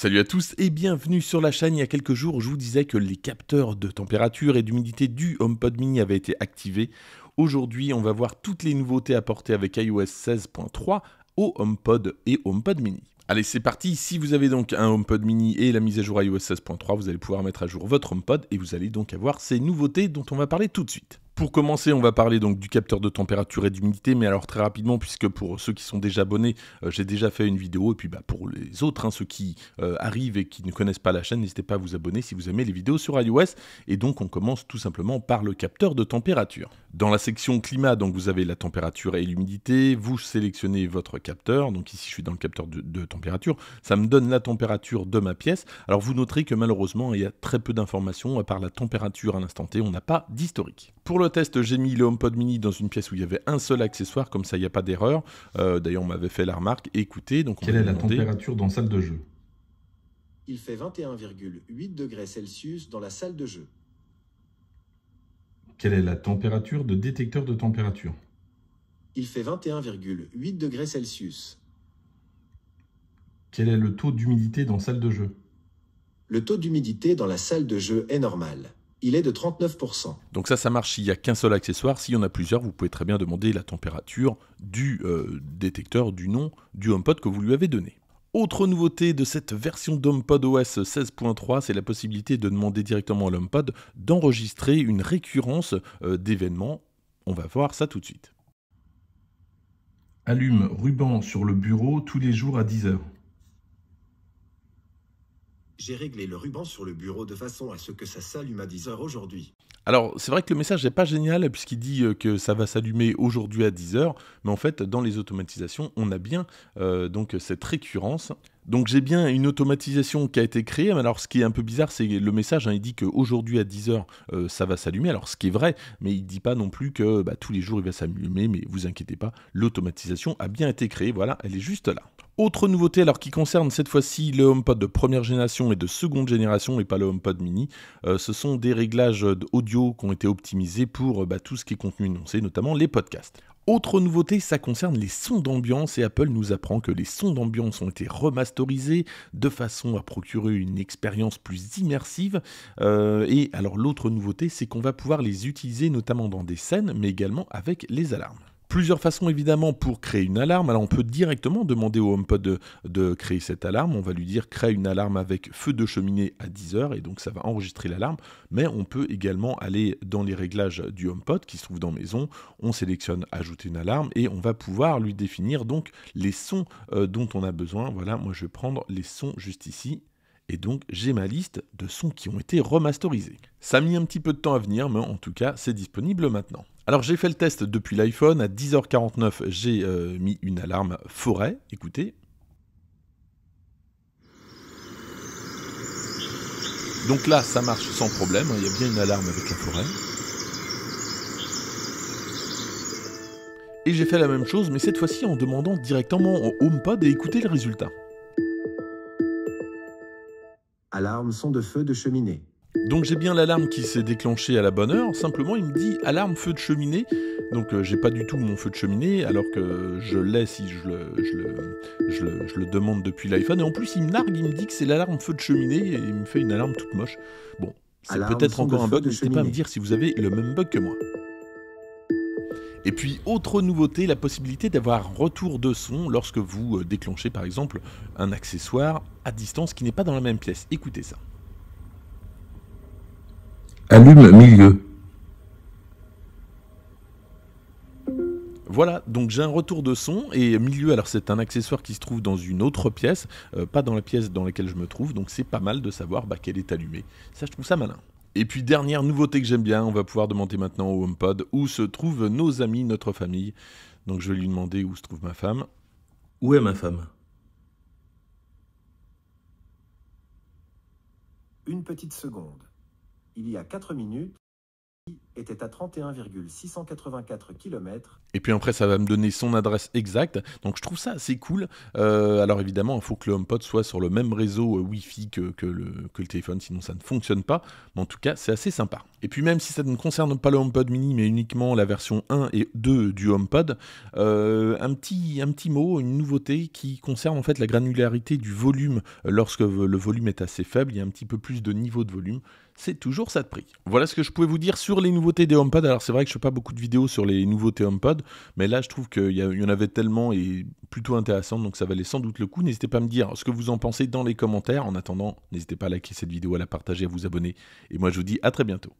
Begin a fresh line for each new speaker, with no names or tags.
Salut à tous et bienvenue sur la chaîne. Il y a quelques jours, je vous disais que les capteurs de température et d'humidité du HomePod mini avaient été activés. Aujourd'hui, on va voir toutes les nouveautés apportées avec iOS 16.3 au HomePod et HomePod mini. Allez, c'est parti. Si vous avez donc un HomePod mini et la mise à jour iOS 16.3, vous allez pouvoir mettre à jour votre HomePod et vous allez donc avoir ces nouveautés dont on va parler tout de suite. Pour commencer, on va parler donc du capteur de température et d'humidité, mais alors très rapidement, puisque pour ceux qui sont déjà abonnés, euh, j'ai déjà fait une vidéo, et puis bah, pour les autres, hein, ceux qui euh, arrivent et qui ne connaissent pas la chaîne, n'hésitez pas à vous abonner si vous aimez les vidéos sur iOS, et donc on commence tout simplement par le capteur de température. Dans la section climat, donc vous avez la température et l'humidité, vous sélectionnez votre capteur, donc ici je suis dans le capteur de température, ça me donne la température de ma pièce, alors vous noterez que malheureusement il y a très peu d'informations, à part la température à l'instant T, on n'a pas d'historique. Pour le test, j'ai mis le HomePod mini dans une pièce où il y avait un seul accessoire, comme ça il n'y a pas d'erreur. Euh, d'ailleurs, on m'avait fait la remarque. Écoutez, donc on Quelle est la température dans la salle de jeu
Il fait 21,8 degrés Celsius dans la salle de jeu.
Quelle est la température de détecteur de température
Il fait 21,8 degrés Celsius.
Quel est le taux d'humidité
dans la salle de jeu Le taux d'humidité dans la salle de jeu est normal il est de 39%.
Donc ça, ça marche s'il n'y a qu'un seul accessoire. S'il y en a plusieurs, vous pouvez très bien demander la température du euh, détecteur du nom du HomePod que vous lui avez donné. Autre nouveauté de cette version d'HomePod OS 16.3, c'est la possibilité de demander directement à l'HomePod d'enregistrer une récurrence euh, d'événements. On va voir ça tout de suite. Allume ruban sur le bureau tous les jours à 10h.
J'ai réglé le ruban sur le bureau de façon à ce que ça s'allume à 10h aujourd'hui.
Alors, c'est vrai que le message n'est pas génial puisqu'il dit euh, que ça va s'allumer aujourd'hui à 10h, mais en fait, dans les automatisations, on a bien euh, donc cette récurrence. Donc j'ai bien une automatisation qui a été créée, mais alors ce qui est un peu bizarre, c'est le message, hein, il dit qu'aujourd'hui à 10h, euh, ça va s'allumer, alors ce qui est vrai, mais il ne dit pas non plus que bah, tous les jours il va s'allumer, mais vous inquiétez pas, l'automatisation a bien été créée, voilà, elle est juste là. Autre nouveauté, alors qui concerne cette fois-ci le HomePod de première génération et de seconde génération et pas le HomePod mini, euh, ce sont des réglages audio qui ont été optimisés pour euh, bah, tout ce qui est contenu énoncé, notamment les podcasts. Autre nouveauté, ça concerne les sons d'ambiance et Apple nous apprend que les sons d'ambiance ont été remasterisés de façon à procurer une expérience plus immersive. Euh, et alors l'autre nouveauté, c'est qu'on va pouvoir les utiliser notamment dans des scènes, mais également avec les alarmes. Plusieurs façons évidemment pour créer une alarme. Alors on peut directement demander au HomePod de, de, créer cette alarme. On va lui dire crée une alarme avec feu de cheminée à 10h et donc ça va enregistrer l'alarme. Mais on peut également aller dans les réglages du HomePod qui se trouve dans maison. On sélectionne ajouter une alarme et on va pouvoir lui définir donc les sons euh, dont on a besoin. Voilà, moi je vais prendre les sons juste ici. Et donc j'ai ma liste de sons qui ont été remasterisés. Ça a mis un petit peu de temps à venir, mais en tout cas c'est disponible maintenant. Alors j'ai fait le test depuis l'iPhone, à 10h49 j'ai euh, mis une alarme forêt, écoutez. Donc là ça marche sans problème, hein. il y a bien une alarme avec la forêt. Et j'ai fait la même chose, mais cette fois-ci en demandant directement au HomePod et écouter le résultat. Alarme son de feu de cheminée. Donc j'ai bien l'alarme qui s'est déclenchée à la bonne heure, simplement il me dit alarme feu de cheminée, donc euh, j'ai pas du tout mon feu de cheminée, alors que je l'ai si je le, je, le, je le, demande depuis l'iPhone, et en plus il me nargue, il me dit que c'est l'alarme feu de cheminée, et il me fait une alarme toute moche. Bon, c'est peut-être encore un bug, n'hésitez pas à me dire si vous avez le même bug que moi. Et puis, autre nouveauté, la possibilité d'avoir retour de son lorsque vous euh, déclenchez par exemple un accessoire à distance qui n'est pas dans la même pièce. Écoutez ça. Allume milieu. Voilà, donc j'ai un retour de son et milieu, alors c'est un accessoire qui se trouve dans une autre pièce, euh, pas dans la pièce dans laquelle je me trouve, donc c'est pas mal de savoir bah, qu'elle est allumée. Ça, je trouve ça malin. Et puis dernière nouveauté que j'aime bien, on va pouvoir demander maintenant au HomePod où se trouvent nos amis, notre famille. Donc je vais lui demander où se trouve ma femme. Où est ma femme
Une petite seconde il y a 4 minutes, était à 31,684 km.
Et puis après, ça va me donner son adresse exacte. Donc je trouve ça assez cool. Euh, alors évidemment, il faut que le HomePod soit sur le même réseau euh, Wi-Fi que, le, téléphone, sinon ça ne fonctionne pas. Mais en tout cas, c'est assez sympa. Et puis même si ça ne concerne pas le HomePod mini, mais uniquement la version 1 et 2 du HomePod, euh, un, petit, un petit mot, une nouveauté qui concerne en fait la granularité du volume. Lorsque le volume est assez faible, il y a un petit peu plus de niveau de volume c'est toujours ça de prix. Voilà ce que je pouvais vous dire sur les nouveautés des HomePod. Alors c'est vrai que je fais pas beaucoup de vidéos sur les nouveautés HomePod, mais là je trouve qu'il y, en avait tellement et plutôt intéressant, donc ça valait sans doute le coup. N'hésitez pas à me dire ce que vous en pensez dans les commentaires. En attendant, n'hésitez pas à liker cette vidéo, à la partager, à vous abonner. Et moi je vous dis à très bientôt.